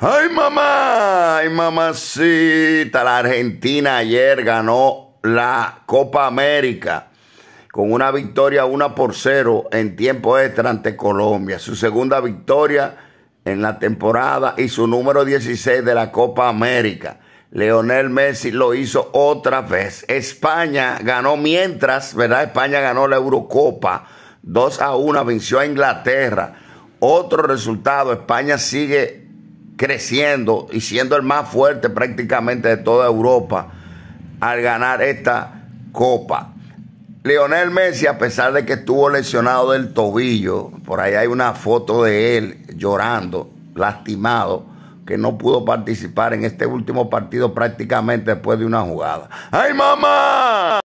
¡Ay, mamá! ¡Ay, mamacita! La Argentina ayer ganó la Copa América con una victoria 1 por 0 en tiempo extra ante Colombia. Su segunda victoria en la temporada y su número 16 de la Copa América. Leonel Messi lo hizo otra vez. España ganó mientras, ¿verdad? España ganó la Eurocopa. 2 a 1 venció a Inglaterra. Otro resultado, España sigue creciendo y siendo el más fuerte prácticamente de toda Europa al ganar esta copa. Lionel Messi, a pesar de que estuvo lesionado del tobillo, por ahí hay una foto de él llorando, lastimado, que no pudo participar en este último partido prácticamente después de una jugada. ¡Ay, mamá!